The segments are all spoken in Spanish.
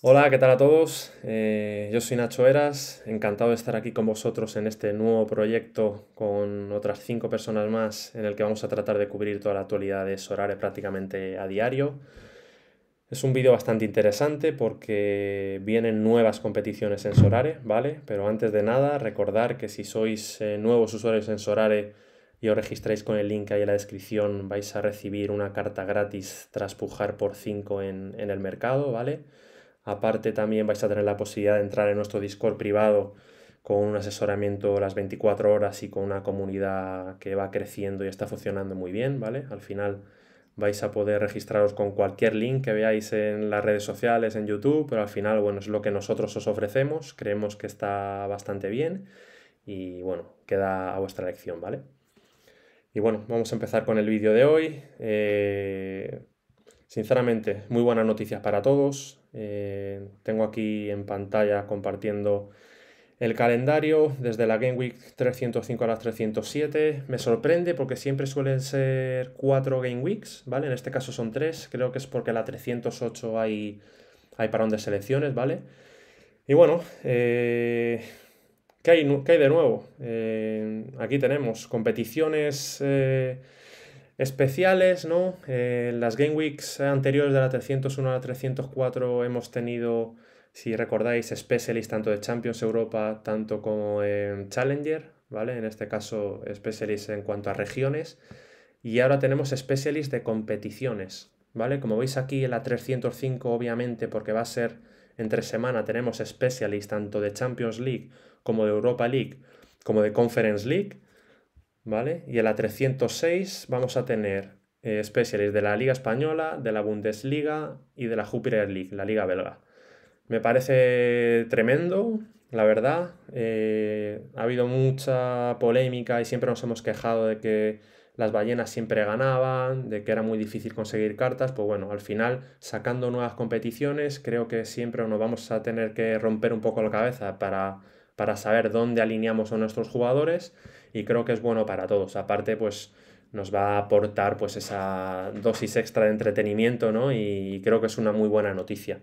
Hola, ¿qué tal a todos? Eh, yo soy Nacho Eras, encantado de estar aquí con vosotros en este nuevo proyecto con otras cinco personas más en el que vamos a tratar de cubrir toda la actualidad de Sorare prácticamente a diario. Es un vídeo bastante interesante porque vienen nuevas competiciones en Sorare, ¿vale? Pero antes de nada, recordar que si sois eh, nuevos usuarios en Sorare y os registráis con el link ahí en la descripción, vais a recibir una carta gratis tras pujar por 5 en, el mercado, ¿vale? vale Aparte también vais a tener la posibilidad de entrar en nuestro Discord privado con un asesoramiento las 24 horas y con una comunidad que va creciendo y está funcionando muy bien, ¿vale? Al final vais a poder registraros con cualquier link que veáis en las redes sociales, en YouTube, pero al final, bueno, es lo que nosotros os ofrecemos, creemos que está bastante bien y bueno, queda a vuestra elección, ¿vale? Y bueno, vamos a empezar con el vídeo de hoy. Eh, sinceramente, muy buenas noticias para todos. Eh, tengo aquí en pantalla compartiendo el calendario desde la Game Week 305 a las 307. Me sorprende porque siempre suelen ser cuatro Game Weeks, ¿vale? En este caso son tres. Creo que es porque la 308 hay, hay parón de selecciones, ¿vale? Y bueno, eh, ¿qué, hay, ¿qué, hay, de nuevo? Eh, aquí tenemos competiciones especiales, ¿no? en eh, las Game Weeks anteriores de la 301 a la 304 hemos tenido, si recordáis, Specialist tanto de Champions Europa, tanto como en Challenger, ¿vale? En este caso, Specialist en cuanto a regiones. Y ahora tenemos Specialist de competiciones, ¿vale? Como veis aquí en la 305, obviamente, porque va a ser entre semana, tenemos Specialist tanto de Champions League como de Europa League, como de Conference League. Y en la 306 vamos a tener especiales eh, de la Liga Española, de la Bundesliga y de la Júpiter League, la Liga Belga. Me parece tremendo, la verdad. Eh, ha habido mucha polémica y siempre nos hemos quejado de que las ballenas siempre ganaban, de que era muy difícil conseguir cartas. Pues bueno, al final, sacando nuevas competiciones, creo que siempre nos vamos a tener que romper un poco la cabeza para saber dónde alineamos a nuestros jugadores y creo que es bueno para todos. Aparte, pues nos va a aportar pues esa dosis extra de entretenimiento, ¿no? Y creo que es una muy buena noticia.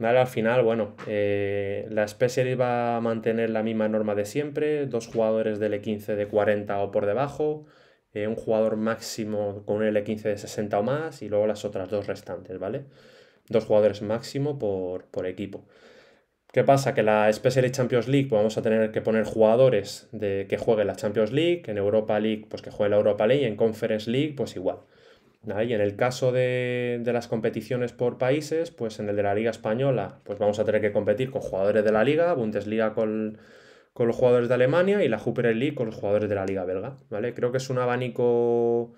¿Vale? Al final, bueno, eh, la especie va a mantener la misma norma de siempre, dos jugadores e de l 15 de 40 o por debajo, eh, un jugador máximo con e un L15 de 60 o más y luego las otras dos restantes, ¿vale? Dos jugadores máximo por, por equipo. ¿Qué pasa? Que la Special Champions League pues vamos a tener que poner jugadores de que jueguen la Champions League, en Europa League, pues que juegue la Europa League, y en Conference League, pues igual. Y en el caso de, las competiciones por países, pues en el de la Liga Española, pues vamos a tener que competir con jugadores de la Liga, Bundesliga con, los jugadores de Alemania y la Hooper League con los jugadores de la Liga belga. ¿vale? Creo que es un abanico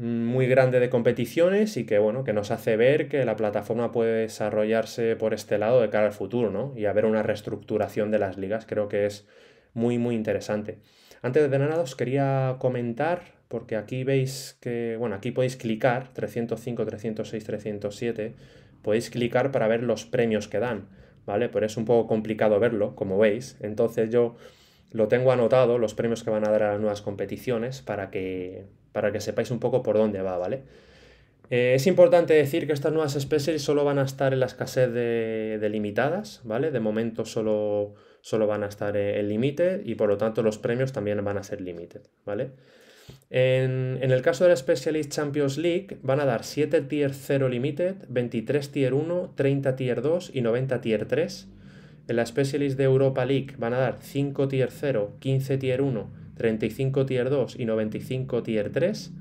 muy grande de competiciones y que bueno, que nos hace ver que la plataforma puede desarrollarse por este lado de cara al futuro, ¿no? Y haber una reestructuración de las ligas, creo que es muy muy interesante. Antes de nada os quería comentar porque aquí veis que, bueno, aquí podéis clicar 305, 306, 307, podéis clicar para ver los premios que dan, ¿vale? Pero es un poco complicado verlo, como veis. Entonces yo lo tengo anotado, los premios que van a dar a las nuevas competiciones, para que, para que sepáis un poco por dónde va, ¿vale? Eh, es importante decir que estas nuevas especies solo van a estar en la escasez de, limitadas, ¿vale? De momento solo, van a estar en límite y por lo tanto los premios también van a ser limited, ¿vale? En, en, el caso de la Specialist Champions League van a dar 7 tier 0 limited, 23 tier 1, 30 tier 2 y 90 tier 3 en la Specialist de Europa League van a dar 5 tier 0, 15 tier 1, 35 tier 2 y 95 tier 3.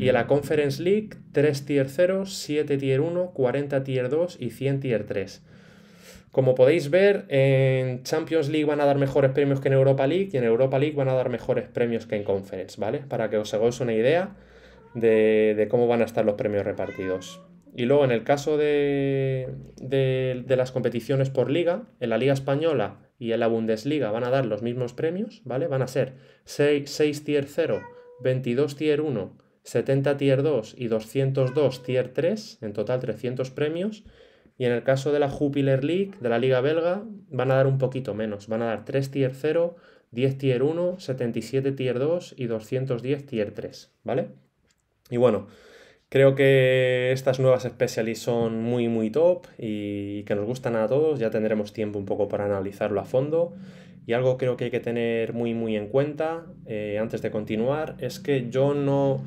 Y en la Conference League 3 tier 0, 7 tier 1, 40 tier 2 y 100 tier 3. Como podéis ver, en Champions League van a dar mejores premios que en Europa League y en Europa League van a dar mejores premios que en Conference, ¿vale? Para que os hagáis una idea de, de cómo van a estar los premios repartidos. Y luego en el caso de, de, las competiciones por liga, en la Liga Española y en la Bundesliga van a dar los mismos premios, ¿vale? Van a ser 6, 6 tier 0, 22 tier 1, 70 tier 2 y 202 tier 3, en total 300 premios. Y en el caso de la Jupiler League, de la Liga Belga, van a dar un poquito menos. Van a dar 3 tier 0, 10 tier 1, 77 tier 2 y 210 tier 3, ¿vale? Y bueno, Creo que estas nuevas Specialist son muy, muy top y que nos gustan a todos. Ya tendremos tiempo un poco para analizarlo a fondo. Y algo creo que hay que tener muy, muy en cuenta eh, antes de continuar es que yo no,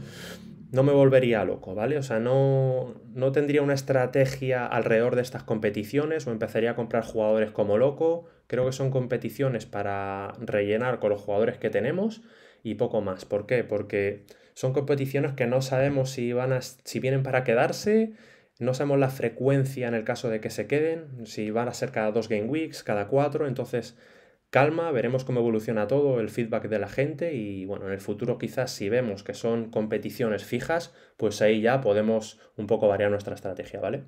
no me volvería loco, ¿vale? O sea, no, no tendría una estrategia alrededor de estas competiciones o empezaría a comprar jugadores como loco. Creo que son competiciones para rellenar con los jugadores que tenemos y poco más. ¿Por qué? Porque son competiciones que no sabemos si, van a, si vienen para quedarse, no sabemos la frecuencia en el caso de que se queden, si van a ser cada dos game weeks, cada cuatro, entonces calma, veremos cómo evoluciona todo, el feedback de la gente y bueno, en el futuro quizás si vemos que son competiciones fijas, pues ahí ya podemos un poco variar nuestra estrategia, ¿vale?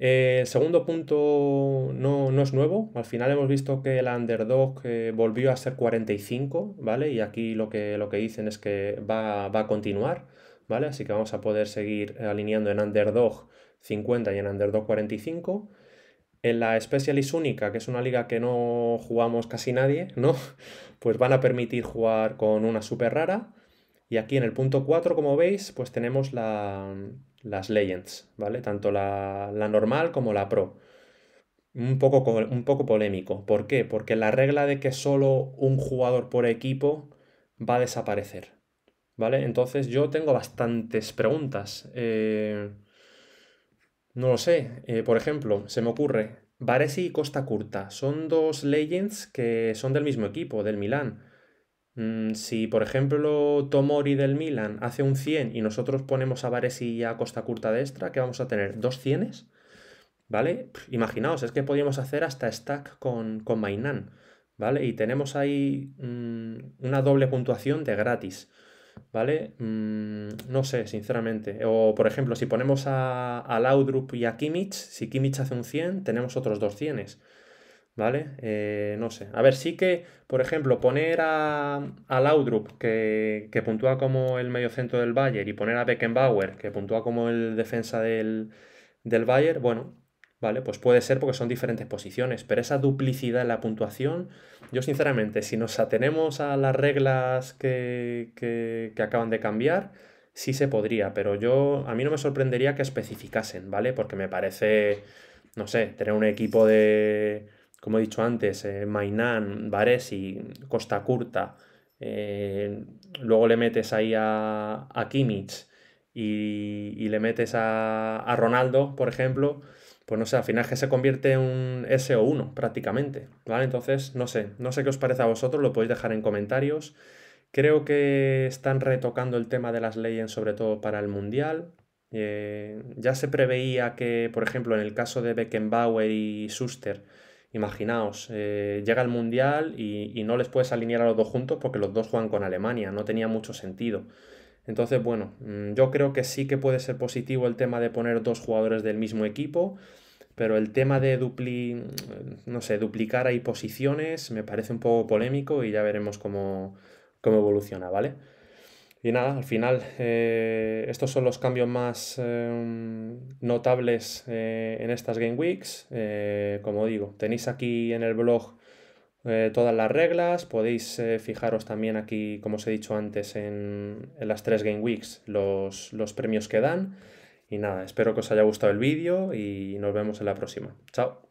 Eh, el segundo punto no, no, es nuevo. Al final hemos visto que el underdog eh, volvió a ser 45, ¿vale? Y aquí lo que, lo que dicen es que va, va, a continuar, ¿vale? Así que vamos a poder seguir alineando en underdog 50 y en underdog 45. En la Specialist única, que es una liga que no jugamos casi nadie, ¿no? Pues van a permitir jugar con una super rara. Y aquí en el punto 4, como veis, pues tenemos la, las Legends, ¿vale? Tanto la, normal como la Pro. Un poco, un poco polémico. ¿Por qué? Porque la regla de que solo un jugador por equipo va a desaparecer. ¿Vale? Entonces yo tengo bastantes preguntas. Eh, no lo sé. Eh, por ejemplo, se me ocurre, Baresi y Costa Curta son dos legends que son del mismo equipo, del Milán. Mm, si, por ejemplo, Tomori del Milan hace un 100 y nosotros ponemos a Varesi y a Costa Curta de extra, ¿qué vamos a tener? ¿Dos 100 ¿Vale? Imaginaos, es que podíamos hacer hasta stack con, Mainan, ¿vale? Y tenemos ahí mm, una doble puntuación de gratis, ¿vale? Mm, no sé, sinceramente. O, por ejemplo, si ponemos a, a Laudrup y a Kimmich, si Kimmich hace un 100, tenemos otros dos 100 ¿Vale? Eh, no sé. A ver, sí que, por ejemplo, poner a, Laudrup, que, puntúa como el mediocentro del Bayern, y poner a Beckenbauer, que puntúa como el defensa del, del Bayern, bueno, ¿vale? Pues puede ser porque son diferentes posiciones, pero esa duplicidad en la puntuación, yo sinceramente, si nos atenemos a las reglas que, que, que acaban de cambiar, sí se podría, pero yo, a mí no me sorprendería que especificasen, ¿vale? Porque me parece, no sé, tener un equipo de como he dicho antes, eh, Mainán, Mainan, Varesi, Costa Curta, eh, luego le metes ahí a, a Kimmich y, le metes a, a, Ronaldo, por ejemplo, pues no sé, al final es que se convierte en un SO1 prácticamente, ¿vale? Entonces, no sé, no sé qué os parece a vosotros, lo podéis dejar en comentarios. Creo que están retocando el tema de las leyes, sobre todo para el Mundial. Eh, ya se preveía que, por ejemplo, en el caso de Beckenbauer y Schuster, Imaginaos, eh, llega el Mundial y, no les puedes alinear a los dos juntos porque los dos juegan con Alemania, no tenía mucho sentido. Entonces, bueno, mm, yo creo que sí que puede ser positivo el tema de poner dos jugadores del mismo equipo, pero el tema de dupli, mm, no sé, duplicar ahí posiciones me parece un poco polémico y ya veremos cómo, cómo evoluciona, ¿vale? Y nada, al final eh, estos son los cambios más em, notables eh, en estas Game Weeks. Eh, como digo, tenéis aquí en el blog todas las reglas, podéis fijaros también aquí, como os he dicho antes, en, las tres Game Weeks los, los premios que dan. Y nada, espero que os haya gustado el vídeo y nos vemos en la próxima. Chao.